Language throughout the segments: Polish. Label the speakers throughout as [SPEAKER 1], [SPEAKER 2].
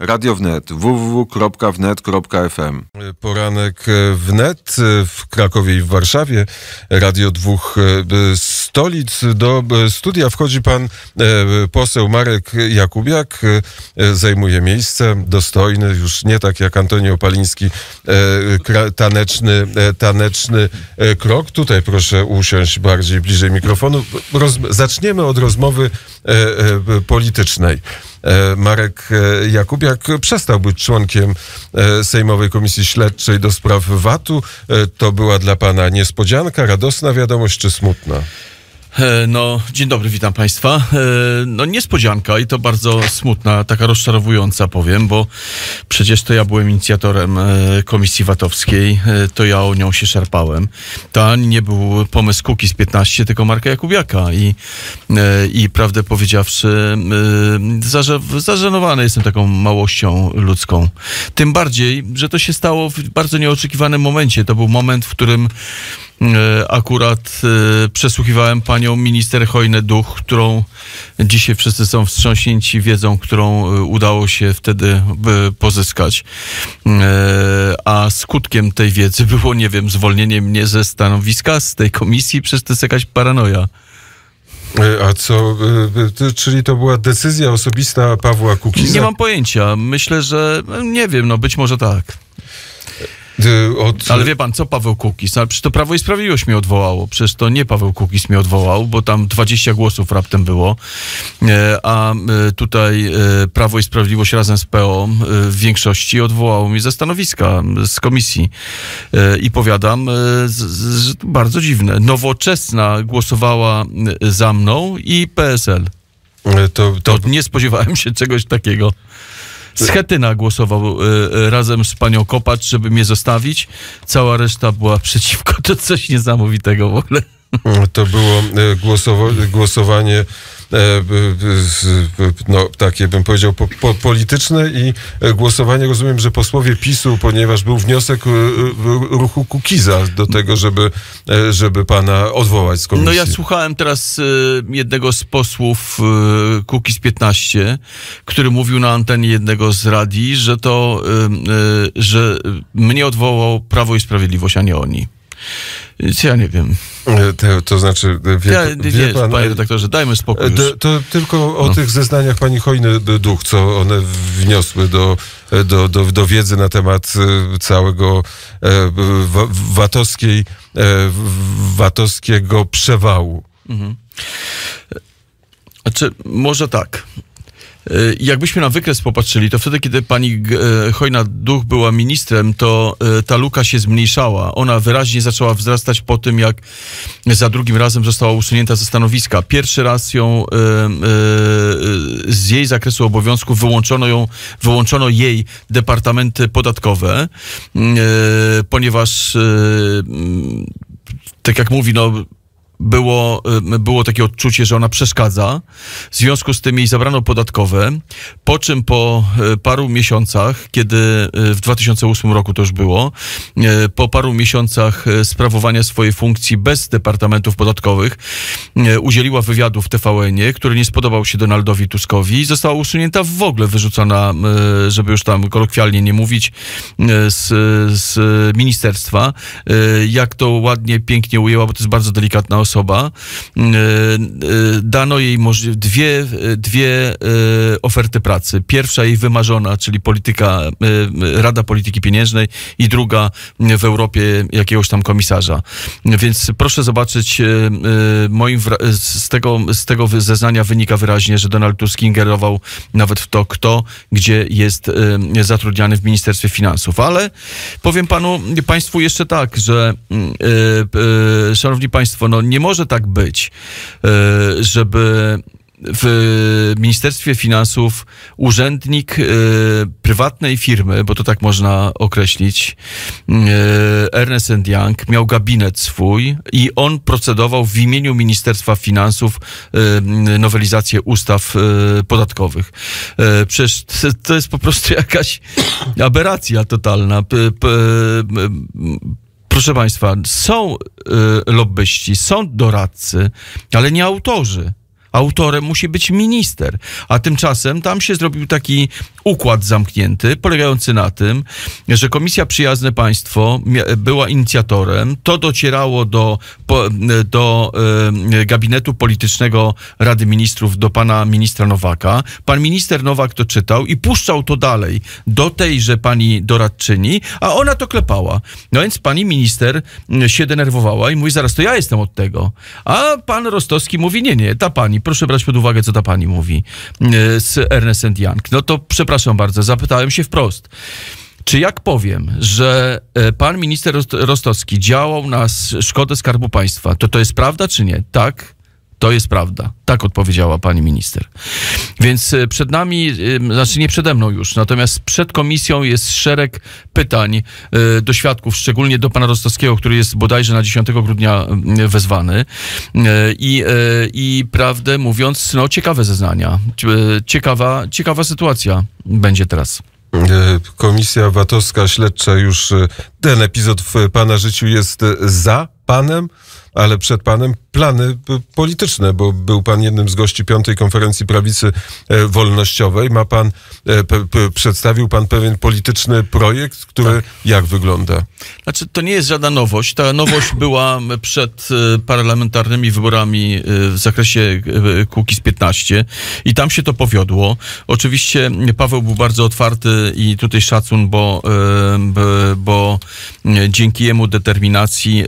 [SPEAKER 1] Radio Wnet, www.wnet.fm. Poranek e, wnet e, w Krakowie i w Warszawie, Radio Dwóch e, Stolic. Do studia wchodzi pan poseł Marek Jakubiak, zajmuje miejsce dostojny, już nie tak jak Antoni Opaliński, taneczny, taneczny krok. Tutaj proszę usiąść bardziej bliżej mikrofonu. Roz, zaczniemy od rozmowy politycznej. E, Marek e, Jakubiak przestał być członkiem e, Sejmowej Komisji Śledczej do spraw VAT-u. To była dla pana niespodzianka, radosna wiadomość czy smutna?
[SPEAKER 2] E, no, dzień dobry, witam Państwa. E, no, niespodzianka i to bardzo smutna, taka rozczarowująca, powiem, bo przecież to ja byłem inicjatorem e, komisji VAT-owskiej, to ja o nią się szarpałem. To nie był pomysł Kuki z 15, tylko Marka Jakubiaka i, i prawdę powiedziawszy, zażenowany jestem taką małością ludzką. Tym bardziej, że to się stało w bardzo nieoczekiwanym momencie. To był moment, w którym E, akurat e, przesłuchiwałem panią minister Hojnę Duch, którą dzisiaj wszyscy są wstrząśnięci wiedzą, którą e, udało się wtedy pozyskać. A skutkiem tej wiedzy było, nie wiem, zwolnienie mnie ze stanowiska, z tej komisji, przez to jest jakaś paranoja. A co, czyli to była decyzja osobista Pawła Kukiza? Nie mam pojęcia. Myślę, że nie wiem, no być może tak. Od... Ale wie pan, co Paweł Kukis? A przecież to Prawo i Sprawiedliwość mnie odwołało. Przecież to nie Paweł Kukis mnie odwołał, bo tam 20 głosów raptem było. E, a e, tutaj e, Prawo i Sprawiedliwość razem z PO w większości odwołało mnie ze stanowiska, z komisji. I powiadam, że bardzo dziwne. Nowoczesna głosowała za mną i PSL. To, to... to nie spodziewałem się czegoś takiego. Schetyna głosował y, razem z panią Kopacz, żeby mnie zostawić. Cała reszta była przeciwko. To coś niesamowitego w ogóle. To było e,
[SPEAKER 1] głosowanie E, e, e, no, takie bym powiedział, po, po, polityczne i głosowanie rozumiem, że posłowie PiSu, ponieważ był wniosek ruchu Kukiza do tego, żeby, żeby pana odwołać z komisji. No ja
[SPEAKER 2] słuchałem teraz jednego z posłów Kukiz 15, który mówił na antenie jednego z radii, że to, że mnie odwołał Prawo i Sprawiedliwość, a nie oni. Ja nie wiem. E, to znaczy, e, wie, ja, nie, wie pan, e, panie redaktorze, dajmy spokój.
[SPEAKER 1] to tylko o no. tych zeznaniach pani Hojny Duch, co one wniosły do, do, do, do wiedzy na temat całego e, w,
[SPEAKER 2] watowskiej, e, watowskiego przewału. Mhm. Znaczy, może tak. Y, jakbyśmy na wykres popatrzyli, to wtedy, kiedy pani e, Hojna Duch była ministrem, to e, ta luka się zmniejszała. Ona wyraźnie zaczęła wzrastać po tym, jak za drugim razem została usunięta ze stanowiska. Pierwszy raz ją e, z jej zakresu obowiązków wyłączono ją, wyłączono jej departamenty podatkowe, y, ponieważ y, tak jak mówi, no było, y, było takie odczucie, że ona przeszkadza. W związku z tym jej zabrano podatkowe, po czym po y, paru miesiącach, kiedy y, w 2008 roku to już było, po paru miesiącach sprawowania swojej funkcji bez departamentów podatkowych udzieliła wywiadu w TVN-ie, który nie spodobał się Donaldowi Tuskowi i została usunięta w ogóle, wyrzucona, żeby już tam kolokwialnie nie mówić, z, z ministerstwa. Jak to ładnie, pięknie ujęła, bo to jest bardzo delikatna osoba, osoba. Mm, e, e, dano jej dwie, dwie e, oferty pracy. Pierwsza jej wymarzona, czyli polityka, Rada Polityki Pieniężnej i druga w Europie jakiegoś tam komisarza. Więc proszę zobaczyć, moim z, tego, z tego zeznania wynika wyraźnie, że Donald Tusk ingerował nawet w to, kto gdzie jest zatrudniany w Ministerstwie Finansów. Ale powiem panu, państwu jeszcze tak, że mm, szanowni państwo, no nie nie może tak być, e, żeby w Ministerstwie Finansów urzędnik e, prywatnej firmy, bo to tak można określić, e, Ernest Young miał gabinet swój i on procedował w imieniu Ministerstwa Finansów nowelizację ustaw podatkowych. Przecież to jest po prostu jakaś aberracja totalna proszę Państwa, są y, lobbyści, są doradcy, ale nie autorzy autorem musi być minister. A tymczasem tam się zrobił taki układ zamknięty, polegający na tym, że Komisja Przyjazne Państwo była inicjatorem. To docierało do, do e, gabinetu politycznego Rady Ministrów, do pana ministra Nowaka. Pan minister Nowak to czytał i puszczał to dalej do tejże pani doradczyni, a ona to klepała. No więc pani minister się denerwowała i mówi, zaraz to ja jestem od tego. A pan Rostowski mówi, nie, nie, ta pani proszę brać pod uwagę, co ta pani mówi e, z Ernest Young. No to przepraszam bardzo, zapytałem się wprost. Czy jak powiem, że e, pan minister Rostowski działał na szkodę Skarbu Państwa, to to jest prawda czy nie? Tak? To jest prawda. Tak odpowiedziała pani minister. Więc y, przed nami, y, znaczy nie przede mną już, natomiast przed komisją jest szereg pytań y, do świadków, szczególnie do pana Rostowskiego, który jest bodajże na 10 grudnia wezwany. I, i prawdę mówiąc, no ciekawe zeznania. Ciekawa, ciekawa sytuacja będzie teraz.
[SPEAKER 1] Komisja VAT-owska śledcza już ten epizod w pana życiu jest za panem, ale przed panem plany polityczne, bo był pan jednym z gości piątej konferencji prawicy e, wolnościowej. Ma pan, e,
[SPEAKER 2] przedstawił pan pewien polityczny projekt, który tak. jak wygląda? Znaczy, to nie jest żadna nowość. Ta nowość była przed e, parlamentarnymi wyborami w zakresie z 15 i tam się to powiodło. Oczywiście Paweł był bardzo otwarty i tutaj szacun, bo, bo dzięki jemu determinacji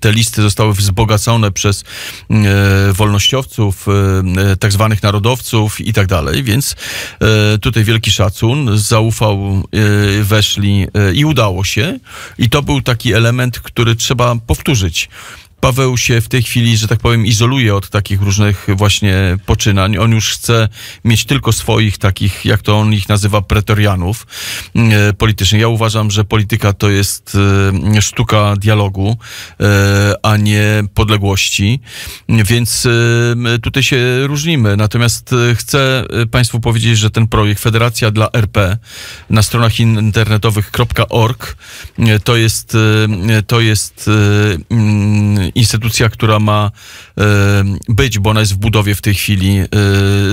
[SPEAKER 2] te listy zostały wzbogacone odwracane przez mm, e, wolnościowców, e, e, tak zwanych narodowców i tak dalej, więc tutaj wielki szacun, zaufał, weszli i udało się i to był taki element, który trzeba powtórzyć. Paweł się w tej chwili, że tak powiem, izoluje od takich różnych właśnie poczynań. On już chce mieć tylko swoich takich, jak to on ich nazywa, pretorianów e, politycznych. Ja uważam, że polityka to jest e, sztuka dialogu, e, a nie podległości, więc e, tutaj się różnimy. Natomiast e, chcę e, Państwu powiedzieć, że ten projekt Federacja dla RP na stronach internetowych.org to jest, to jest mm, instytucja, która ma e, być, bo ona jest w budowie w tej chwili e,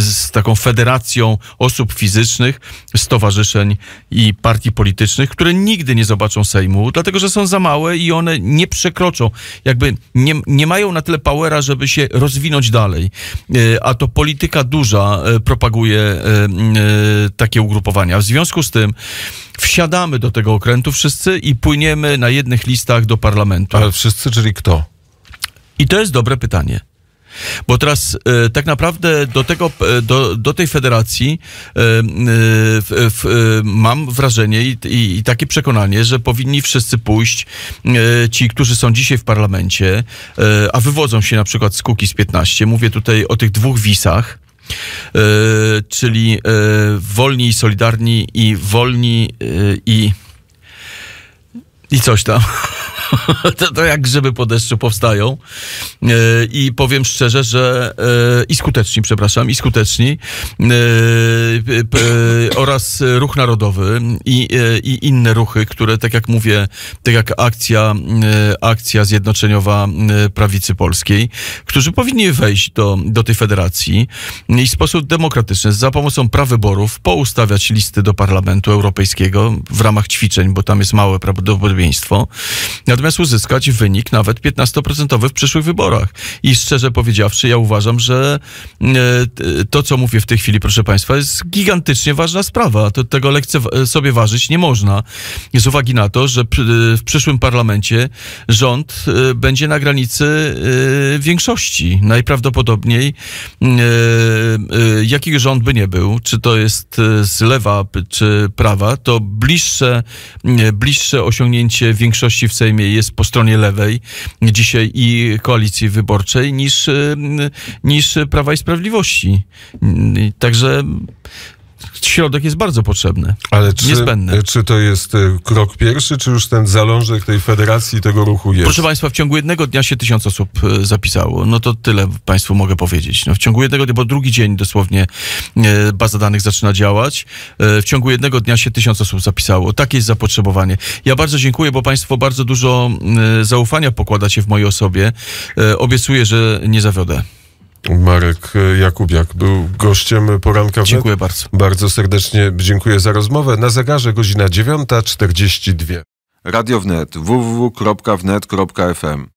[SPEAKER 2] z taką federacją osób fizycznych, stowarzyszeń i partii politycznych, które nigdy nie zobaczą Sejmu, dlatego że są za małe i one nie przekroczą, jakby nie, nie mają na tyle powera, żeby się rozwinąć dalej. E, a to polityka duża propaguje takie ugrupowania. W związku z tym wsiadamy do tego okrętu wszyscy i płyniemy na jednych listach do parlamentu. Ale wszyscy, czyli kto? I to jest dobre pytanie. Bo teraz e, tak naprawdę do, tego, e, do, do tej federacji e, e, e, mam wrażenie i, i, i, takie przekonanie, że powinni wszyscy pójść, e, ci, którzy są dzisiaj w parlamencie, a wywodzą się na przykład z z 15, mówię tutaj o tych dwóch wisach, czyli wolni i solidarni i wolni i, i coś tam. to, to jak grzyby po deszczu powstają. E, I powiem szczerze, że e, i skuteczni, przepraszam, i skuteczni e, oraz ruch narodowy i, i inne ruchy, które, tak jak mówię, tak jak akcja, akcja zjednoczeniowa prawicy polskiej, którzy powinni wejść do, do tej federacji i w sposób demokratyczny, za pomocą prawyborów, poustawiać listy do Parlamentu Europejskiego w ramach ćwiczeń, bo tam jest małe prawdopodobieństwo. Natomiast natomiast uzyskać wynik nawet 15% w przyszłych wyborach. I szczerze powiedziawszy, ja uważam, że e, to, co mówię w tej chwili, proszę Państwa, jest gigantycznie ważna sprawa. To, tego lekcewa- e, sobie ważyć nie można. Z uwagi na to, że e, w przyszłym parlamencie rząd będzie na granicy większości. Najprawdopodobniej jaki rząd by nie był, czy to jest z lewa, czy prawa, to bliższe, bliższe osiągnięcie większości w Sejmie jest po stronie lewej dzisiaj i koalicji wyborczej niż, e, niż Prawa i Sprawiedliwości. Także środek jest bardzo potrzebny, Ale czy, niezbędny. Czy to jest y, krok pierwszy, czy już ten zalążek tej federacji
[SPEAKER 1] tego ruchu jest? Proszę
[SPEAKER 2] Państwa, w ciągu jednego dnia się tysiąc osób y, zapisało. No to tyle Państwu mogę powiedzieć. No, w ciągu jednego dnia, bo drugi dzień dosłownie y, baza danych zaczyna działać. W ciągu jednego dnia się tysiąc osób zapisało. Takie jest zapotrzebowanie. Ja bardzo dziękuję, bo Państwo bardzo dużo zaufania pokładacie w mojej osobie. Obiecuję, że nie zawiodę. Marek Jakubiak był gościem poranka. W dziękuję bardzo. Bardzo serdecznie dziękuję
[SPEAKER 1] za rozmowę. Na zegarze godzina 9.42. Radio Wnet
[SPEAKER 2] www.wnet.fm